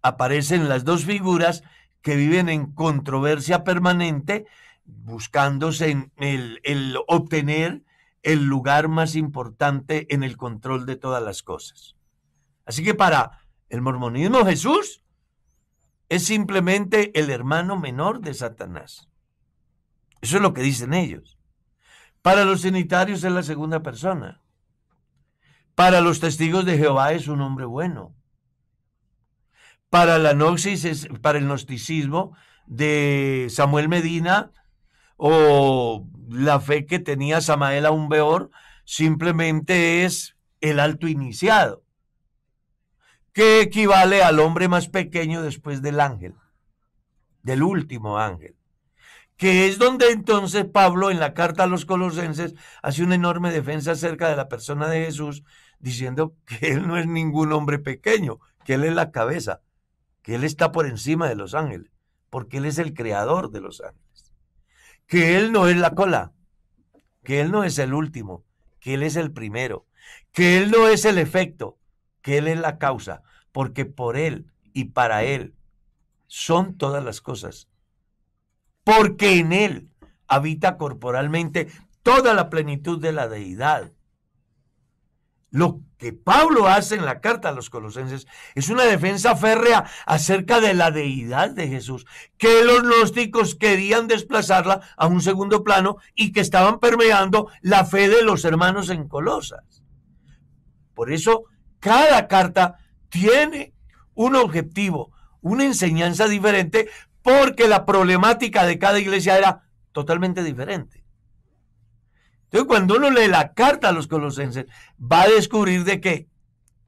aparecen las dos figuras que viven en controversia permanente, buscándose en el, el obtener el lugar más importante en el control de todas las cosas. Así que para el mormonismo Jesús es simplemente el hermano menor de Satanás. Eso es lo que dicen ellos. Para los sanitarios es la segunda persona. Para los testigos de Jehová es un hombre bueno. Para la noxis es, para el gnosticismo de Samuel Medina o la fe que tenía Samael veor simplemente es el alto iniciado que equivale al hombre más pequeño después del ángel, del último ángel, que es donde entonces Pablo en la carta a los colosenses hace una enorme defensa acerca de la persona de Jesús, diciendo que él no es ningún hombre pequeño, que él es la cabeza, que él está por encima de los ángeles, porque él es el creador de los ángeles, que él no es la cola, que él no es el último, que él es el primero, que él no es el efecto, que Él es la causa, porque por Él y para Él son todas las cosas. Porque en Él habita corporalmente toda la plenitud de la deidad. Lo que Pablo hace en la carta a los colosenses es una defensa férrea acerca de la deidad de Jesús, que los gnósticos querían desplazarla a un segundo plano y que estaban permeando la fe de los hermanos en Colosas. Por eso cada carta tiene un objetivo, una enseñanza diferente, porque la problemática de cada iglesia era totalmente diferente. Entonces, cuando uno lee la carta a los colosenses, va a descubrir de qué.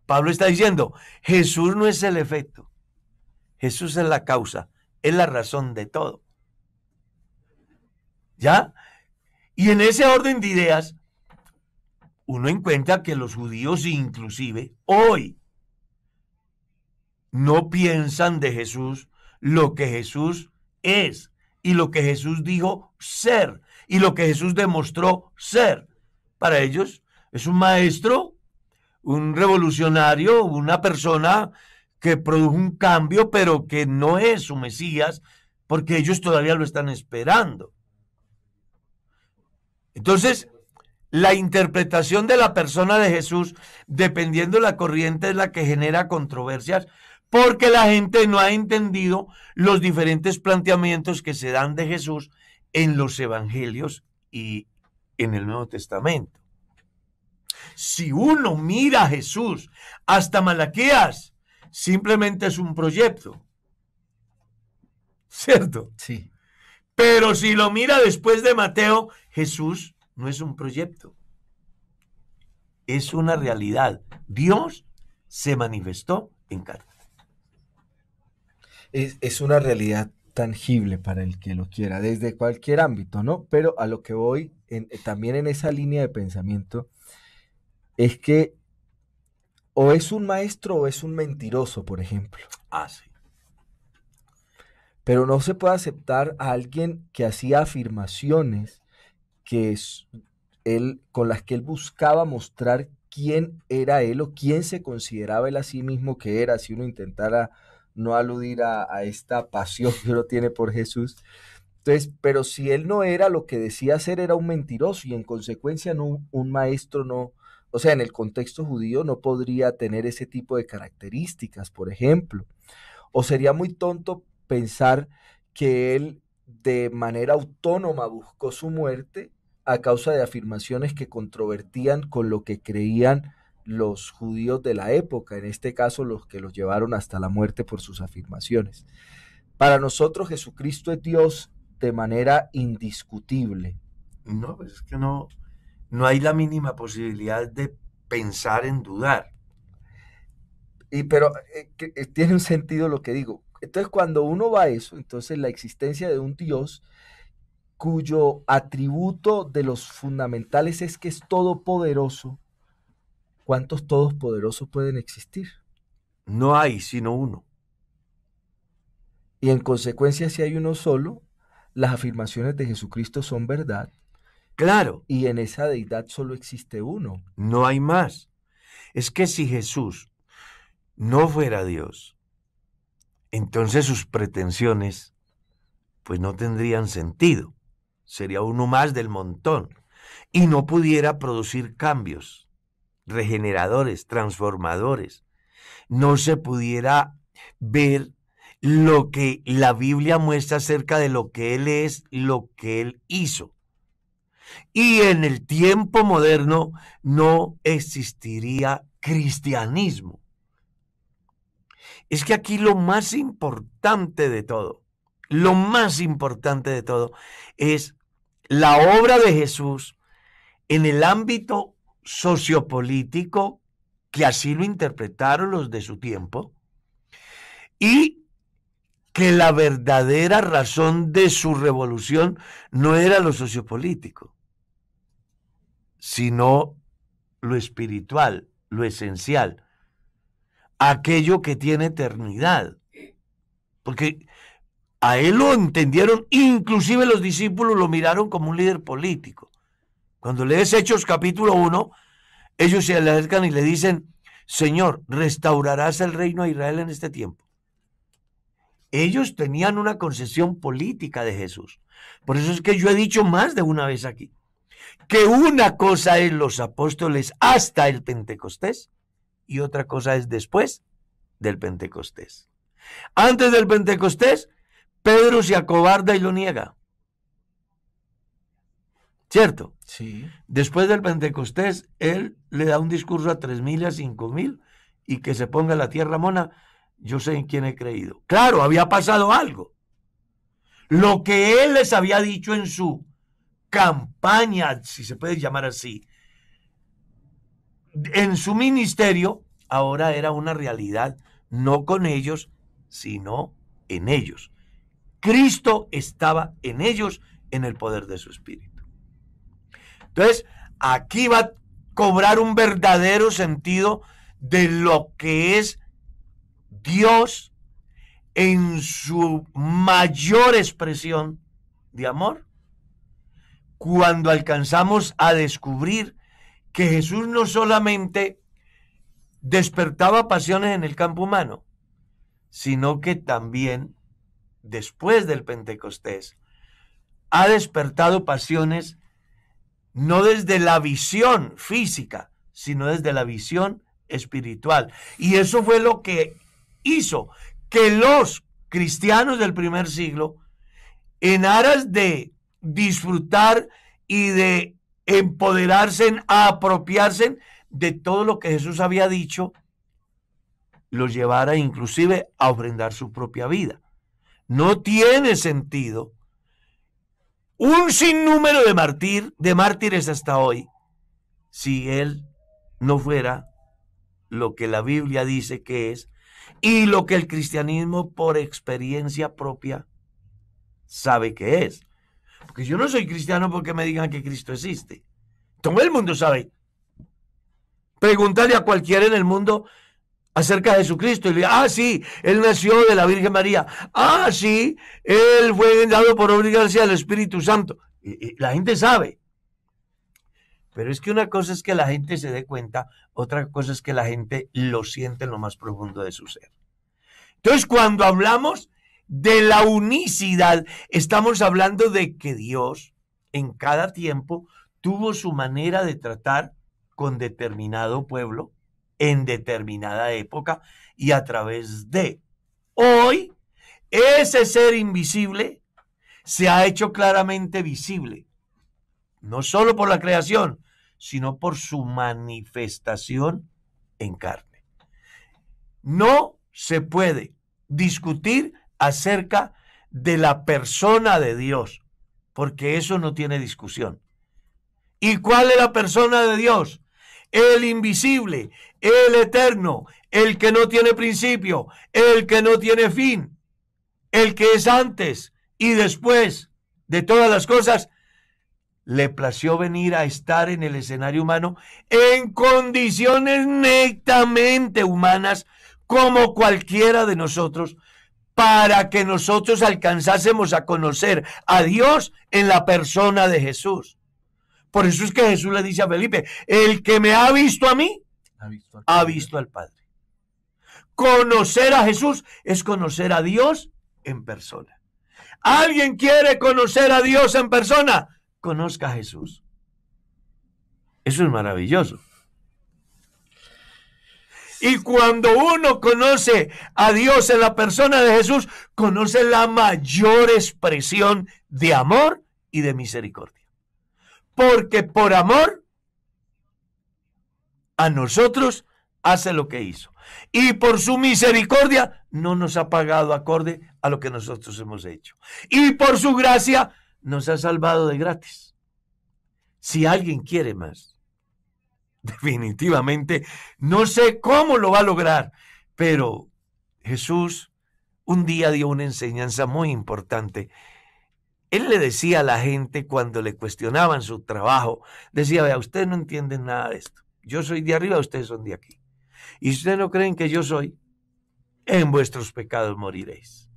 Pablo está diciendo, Jesús no es el efecto, Jesús es la causa, es la razón de todo. ¿Ya? Y en ese orden de ideas, uno encuentra que los judíos inclusive hoy no piensan de Jesús lo que Jesús es y lo que Jesús dijo ser y lo que Jesús demostró ser. Para ellos es un maestro, un revolucionario, una persona que produjo un cambio, pero que no es su Mesías, porque ellos todavía lo están esperando. Entonces, la interpretación de la persona de Jesús, dependiendo de la corriente, es la que genera controversias, porque la gente no ha entendido los diferentes planteamientos que se dan de Jesús en los evangelios y en el Nuevo Testamento. Si uno mira a Jesús hasta Malaquías, simplemente es un proyecto. ¿Cierto? Sí. Pero si lo mira después de Mateo, Jesús no es un proyecto, es una realidad. Dios se manifestó en carne. Es, una realidad tangible para el que lo quiera, desde cualquier ámbito, ¿no? Pero a lo que voy, también en esa línea de pensamiento, es que o es un maestro o es un mentiroso, por ejemplo. Ah, sí. Pero no se puede aceptar a alguien que hacía afirmaciones que él, con las que él buscaba mostrar quién era él o quién se consideraba él a sí mismo que era, si uno intentara no aludir a, esta pasión que uno tiene por Jesús. Entonces, pero si él no era lo que decía ser, era un mentiroso y en consecuencia no, un maestro no, o sea, en el contexto judío no podría tener ese tipo de características, por ejemplo. O sería muy tonto pensar que él de manera autónoma buscó su muerte a causa de afirmaciones que controvertían con lo que creían los judíos de la época, en este caso los que los llevaron hasta la muerte por sus afirmaciones. Para nosotros Jesucristo es Dios de manera indiscutible. No, pues es que no, no hay la mínima posibilidad de pensar en dudar. Y, pero eh, eh, tiene un sentido lo que digo. Entonces, cuando uno va a eso, entonces la existencia de un Dios cuyo atributo de los fundamentales es que es todopoderoso, ¿cuántos todopoderosos pueden existir? No hay sino uno. Y en consecuencia, si hay uno solo, las afirmaciones de Jesucristo son verdad. Claro. Y en esa deidad solo existe uno. No hay más. Es que si Jesús no fuera Dios, entonces sus pretensiones pues no tendrían sentido. Sería uno más del montón y no pudiera producir cambios regeneradores, transformadores. No se pudiera ver lo que la Biblia muestra acerca de lo que Él es, lo que Él hizo. Y en el tiempo moderno no existiría cristianismo es que aquí lo más importante de todo, lo más importante de todo es la obra de Jesús en el ámbito sociopolítico, que así lo interpretaron los de su tiempo, y que la verdadera razón de su revolución no era lo sociopolítico, sino lo espiritual, lo esencial, aquello que tiene eternidad. Porque a él lo entendieron, inclusive los discípulos lo miraron como un líder político. Cuando lees Hechos capítulo 1, ellos se acercan y le dicen, Señor, restaurarás el reino a Israel en este tiempo. Ellos tenían una concesión política de Jesús. Por eso es que yo he dicho más de una vez aquí, que una cosa es los apóstoles hasta el Pentecostés y otra cosa es después del Pentecostés. Antes del Pentecostés, Pedro se acobarda y lo niega. ¿Cierto? Sí. Después del Pentecostés, él le da un discurso a tres mil y a cinco mil y que se ponga la tierra mona. Yo sé en quién he creído. Claro, había pasado algo. Lo que él les había dicho en su campaña, si se puede llamar así, en su ministerio ahora era una realidad, no con ellos, sino en ellos. Cristo estaba en ellos en el poder de su espíritu. Entonces, aquí va a cobrar un verdadero sentido de lo que es Dios en su mayor expresión de amor. Cuando alcanzamos a descubrir que Jesús no solamente despertaba pasiones en el campo humano, sino que también después del Pentecostés ha despertado pasiones no desde la visión física, sino desde la visión espiritual. Y eso fue lo que hizo que los cristianos del primer siglo, en aras de disfrutar y de empoderarse, a apropiarse de todo lo que Jesús había dicho, lo llevara inclusive a ofrendar su propia vida. No tiene sentido un sinnúmero de, mártir, de mártires hasta hoy si él no fuera lo que la Biblia dice que es y lo que el cristianismo por experiencia propia sabe que es. Porque yo no soy cristiano porque me digan que Cristo existe. Todo el mundo sabe. Pregúntale a cualquiera en el mundo acerca de Jesucristo. Y le, ah, sí, él nació de la Virgen María. Ah, sí, él fue dado por obligarse del Espíritu Santo. la gente sabe. Pero es que una cosa es que la gente se dé cuenta, otra cosa es que la gente lo siente en lo más profundo de su ser. Entonces, cuando hablamos de la unicidad, estamos hablando de que Dios en cada tiempo tuvo su manera de tratar con determinado pueblo en determinada época y a través de hoy ese ser invisible se ha hecho claramente visible, no solo por la creación, sino por su manifestación en carne. No se puede discutir acerca de la persona de Dios, porque eso no tiene discusión. ¿Y cuál es la persona de Dios? El invisible, el eterno, el que no tiene principio, el que no tiene fin, el que es antes y después de todas las cosas, le plació venir a estar en el escenario humano en condiciones netamente humanas como cualquiera de nosotros, para que nosotros alcanzásemos a conocer a Dios en la persona de Jesús. Por eso es que Jesús le dice a Felipe, el que me ha visto a mí, ha visto al, Padre. Conocer a Jesús es conocer a Dios en persona. ¿Alguien quiere conocer a Dios en persona? Conozca a Jesús. Eso es maravilloso. Y cuando uno conoce a Dios en la persona de Jesús, conoce la mayor expresión de amor y de misericordia. Porque por amor a nosotros hace lo que hizo. Y por su misericordia no nos ha pagado acorde a lo que nosotros hemos hecho. Y por su gracia nos ha salvado de gratis. Si alguien quiere más, [LAUGHS] definitivamente. No sé cómo lo va a lograr, pero Jesús un día dio una enseñanza muy importante. Él le decía a la gente cuando le cuestionaban su trabajo, decía, vea, ustedes no entienden nada de esto. Yo soy de arriba, ustedes son de aquí. Y si ustedes no creen que yo soy, en vuestros pecados moriréis.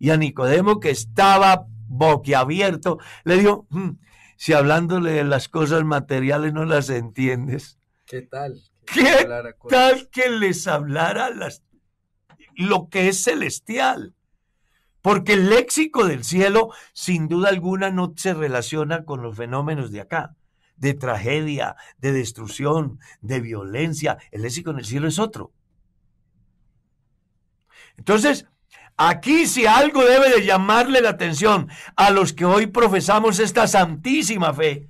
Y a Nicodemo, que estaba boquiabierto, le dijo, mm, si hablándole de las cosas materiales no las entiendes? ¿Qué tal? ¿Qué, tal que les hablara las, lo que es celestial? Porque el léxico del cielo, sin duda alguna, no se relaciona con los fenómenos de acá, de tragedia, de destrucción, de violencia. El léxico en el cielo es otro. Entonces, Aquí si algo debe de llamarle la atención a los que hoy profesamos esta santísima fe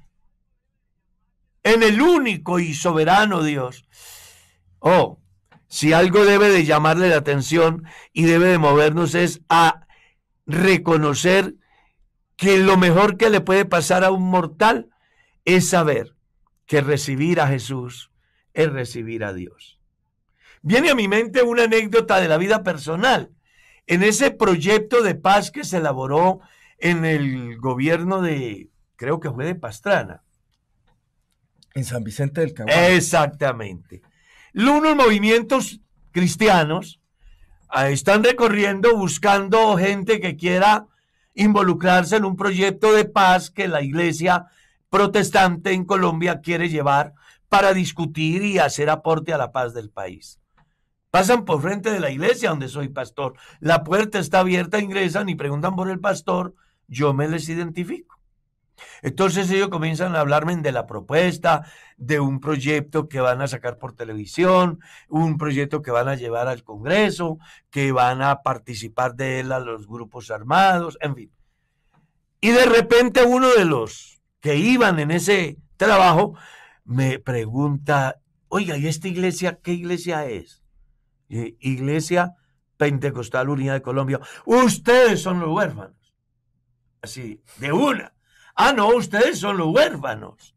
en el único y soberano Dios. Oh, si algo debe de llamarle la atención y debe de movernos es a reconocer que lo mejor que le puede pasar a un mortal es saber que recibir a Jesús es recibir a Dios. Viene a mi mente una anécdota de la vida personal en ese proyecto de paz que se elaboró en el gobierno de, creo que fue de Pastrana. En San Vicente del Caguán. Exactamente. Unos movimientos cristianos están recorriendo buscando gente que quiera involucrarse en un proyecto de paz que la iglesia protestante en Colombia quiere llevar para discutir y hacer aporte a la paz del país. Pasan por frente de la iglesia donde soy pastor. La puerta está abierta, ingresan y preguntan por el pastor. Yo me les identifico. Entonces ellos comienzan a hablarme de la propuesta, de un proyecto que van a sacar por televisión, un proyecto que van a llevar al Congreso, que van a participar de él a los grupos armados, en fin. Y de repente uno de los que iban en ese trabajo me pregunta, oiga, ¿y esta iglesia qué iglesia es? Eh, Iglesia Pentecostal Unida de Colombia, ustedes son los huérfanos. Así, de una. Ah, no, ustedes son los huérfanos.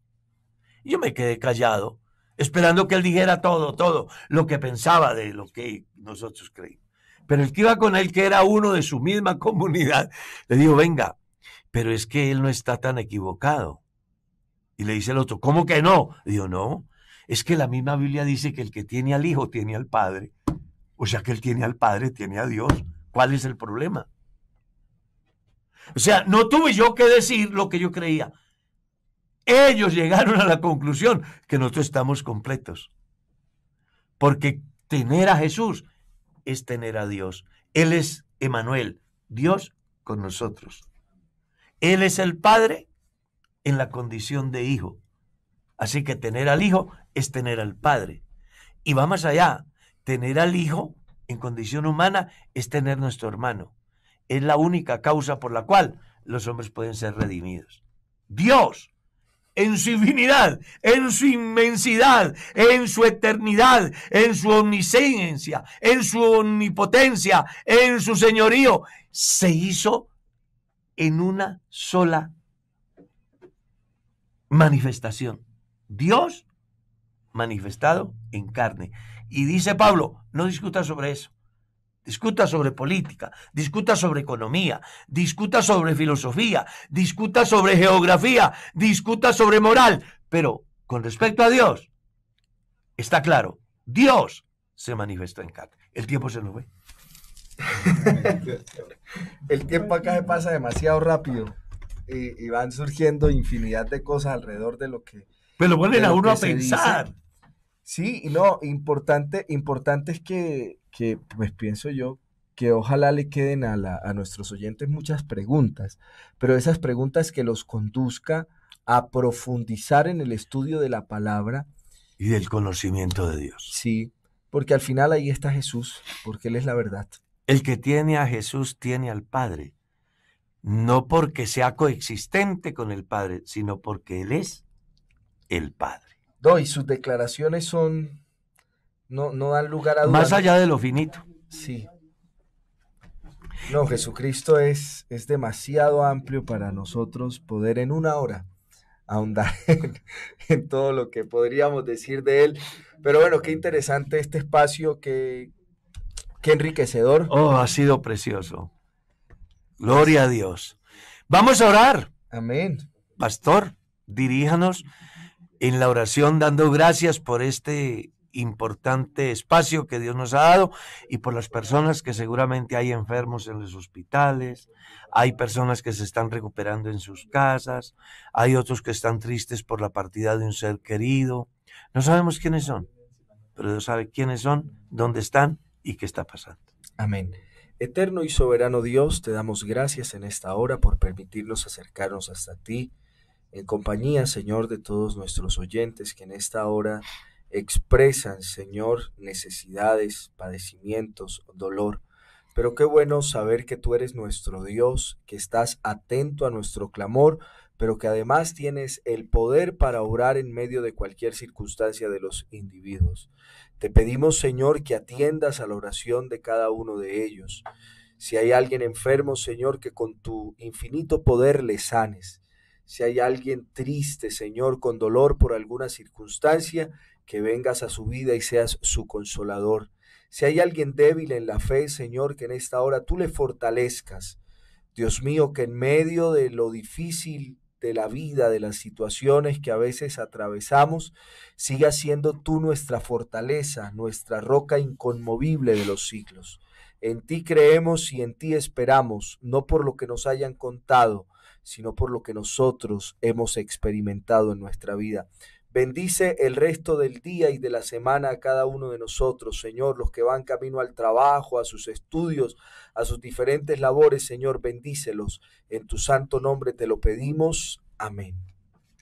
yo me quedé callado, esperando que él dijera todo, todo, lo que pensaba de lo que nosotros creímos. Pero el que iba con él, que era uno de su misma [LAUGHS] comunidad, le dijo, venga, pero es que él no está tan equivocado. Y le dice el otro, ¿cómo que no? digo, no, es que la misma Biblia dice que el que tiene al Hijo tiene al Padre. O sea que él tiene al Padre, tiene a Dios. ¿Cuál es el problema? O sea, no tuve yo que decir lo que yo creía. Ellos llegaron a la conclusión que nosotros estamos completos. Porque tener a Jesús es tener a Dios. Él es Emanuel, Dios con nosotros. Él es el Padre en la condición de hijo. Así que tener al hijo es tener al Padre. Y va más allá, tener al Hijo en condición humana es tener nuestro hermano. Es la única causa por la cual los hombres pueden ser redimidos. Dios, en su divinidad, en su inmensidad, en su eternidad, en su omnisciencia, en su omnipotencia, en su señorío, se hizo en una sola manifestación. Dios manifestado en carne. Y dice Pablo, no discuta sobre eso. Discuta sobre política, discuta sobre economía, discuta sobre filosofía, discuta sobre geografía, discuta sobre moral. Pero con respecto a Dios, está claro, Dios se manifestó en carne. El tiempo se nos ve. [LAUGHS] El tiempo acá se pasa demasiado rápido y, van surgiendo infinidad de cosas alrededor de lo que... Pero vuelven a uno a pensar. Sí, no, importante, importante es que, que, pues pienso yo, que ojalá le queden a, a nuestros oyentes muchas preguntas, pero esas preguntas que los conduzca a profundizar en el estudio de la palabra. Y del conocimiento de Dios. Sí, porque al final ahí está Jesús, porque Él es la verdad. El que tiene a Jesús tiene al Padre, no porque sea coexistente con el Padre, sino porque Él es el Padre. No, y sus declaraciones son, no, no dan lugar a dudas. Más allá de lo finito. Sí. No, Jesucristo es, es demasiado amplio para nosotros poder en una hora ahondar [LAUGHS] en, todo lo que podríamos decir de él. Pero bueno, qué interesante este espacio, qué enriquecedor. Oh, ha sido precioso. Gloria a Dios. Vamos a orar. Amén. Pastor, diríjanos en la oración dando gracias por este importante espacio que Dios nos ha dado y por las personas que seguramente hay enfermos en los hospitales, hay personas que se están recuperando en sus casas, hay otros que están tristes por la partida de un ser querido. No sabemos quiénes son, pero Dios sabe quiénes son, dónde están y qué está pasando. Amén. Eterno y soberano Dios, te damos gracias en esta hora por permitirnos acercarnos hasta ti en compañía, Señor, de todos nuestros oyentes que en esta hora expresan, Señor, necesidades, padecimientos, dolor. Pero qué bueno saber que tú eres nuestro Dios, que estás atento a nuestro clamor, pero que además tienes el poder para orar en medio de cualquier circunstancia de los individuos. Te pedimos, Señor, que atiendas a la oración de cada uno de ellos. Si hay alguien enfermo, Señor, que con tu infinito poder le sanes. Si hay alguien triste, Señor, con dolor por alguna circunstancia, que vengas a su vida y seas su consolador. Si hay alguien débil en la fe, Señor, que en esta hora tú le fortalezcas. Dios mío, que en medio de lo difícil de la vida, de las situaciones que a veces atravesamos, siga siendo tú nuestra fortaleza, nuestra roca inconmovible de los siglos. En ti creemos y en ti esperamos, no por lo que nos hayan contado, sino por lo que nosotros hemos experimentado en nuestra vida. Bendice el resto del día y de la semana a cada uno de nosotros, Señor, los que van camino al trabajo, a sus estudios, a sus diferentes labores, Señor, bendícelos. En tu santo nombre te lo pedimos. Amén.